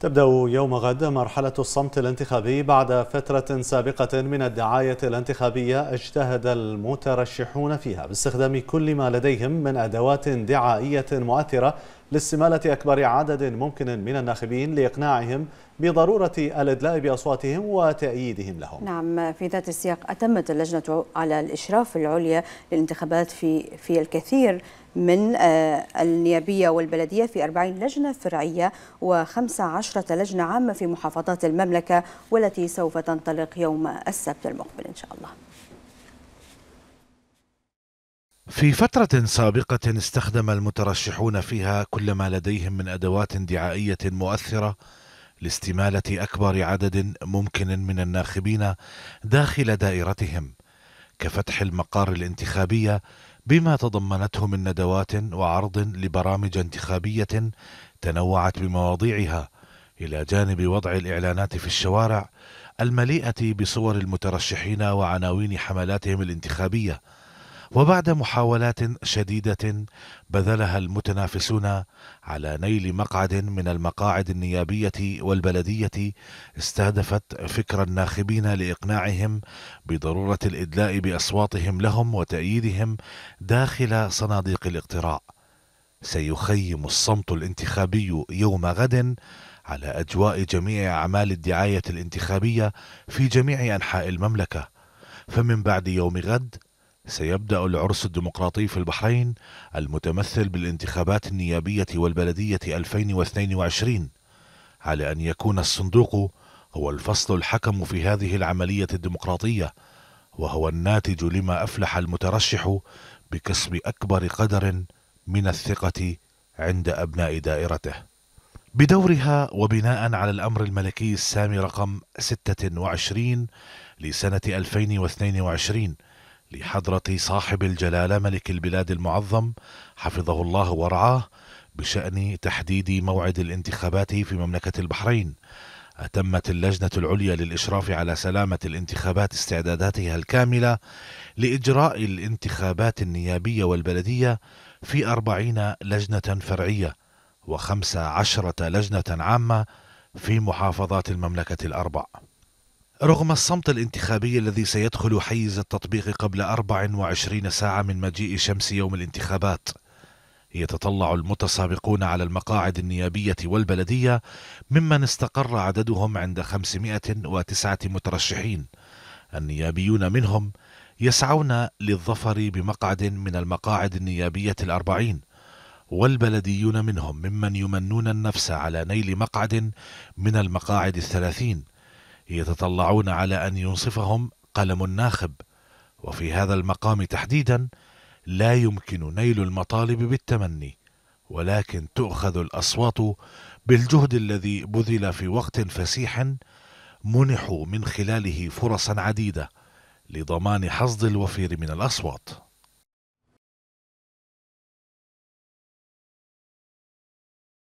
تبدأ يوم غد مرحلة الصمت الانتخابي بعد فترة سابقة من الدعاية الانتخابية اجتهد المترشحون فيها باستخدام كل ما لديهم من أدوات دعائية مؤثرة لاستمالة أكبر عدد ممكن من الناخبين لإقناعهم بضرورة الإدلاء بأصواتهم وتأييدهم لهم نعم في ذات السياق أتمت اللجنة على الإشراف العليا للانتخابات في, في الكثير من آه، النيابية والبلدية في 40 لجنة فرعية و15 لجنة عامة في محافظات المملكة والتي سوف تنطلق يوم السبت المقبل إن شاء الله في فترة سابقة استخدم المترشحون فيها كل ما لديهم من أدوات دعائية مؤثرة لاستمالة أكبر عدد ممكن من الناخبين داخل دائرتهم، كفتح المقار الانتخابية بما تضمنته من ندوات وعرض لبرامج انتخابية تنوعت بمواضيعها، إلى جانب وضع الإعلانات في الشوارع المليئة بصور المترشحين وعناوين حملاتهم الانتخابية. وبعد محاولات شديدة بذلها المتنافسون على نيل مقعد من المقاعد النيابية والبلدية استهدفت فكر الناخبين لإقناعهم بضرورة الإدلاء بأصواتهم لهم وتأييدهم داخل صناديق الاقتراع. سيخيم الصمت الانتخابي يوم غد على أجواء جميع أعمال الدعاية الانتخابية في جميع أنحاء المملكة. فمن بعد يوم غد سيبدأ العرس الديمقراطي في البحرين المتمثل بالانتخابات النيابية والبلدية 2022 على أن يكون الصندوق هو الفصل الحكم في هذه العملية الديمقراطية وهو الناتج لما أفلح المترشح بكسب أكبر قدر من الثقة عند أبناء دائرته بدورها وبناء على الأمر الملكي السامي رقم 26 لسنة 2022 لحضرة صاحب الجلالة ملك البلاد المعظم حفظه الله ورعاه بشأن تحديد موعد الانتخابات في مملكة البحرين أتمت اللجنة العليا للإشراف على سلامة الانتخابات استعداداتها الكاملة لإجراء الانتخابات النيابية والبلدية في أربعين لجنة فرعية وخمس عشرة لجنة عامة في محافظات المملكة الأربع رغم الصمت الانتخابي الذي سيدخل حيز التطبيق قبل 24 ساعة من مجيء شمس يوم الانتخابات يتطلع المتسابقون على المقاعد النيابية والبلدية ممن استقر عددهم عند 509 مترشحين النيابيون منهم يسعون للظفر بمقعد من المقاعد النيابية الأربعين والبلديون منهم ممن يمنون النفس على نيل مقعد من المقاعد الثلاثين يتطلعون على أن ينصفهم قلم الناخب وفي هذا المقام تحديدا لا يمكن نيل المطالب بالتمني ولكن تؤخذ الأصوات بالجهد الذي بذل في وقت فسيح منحوا من خلاله فرصا عديدة لضمان حصد الوفير من الأصوات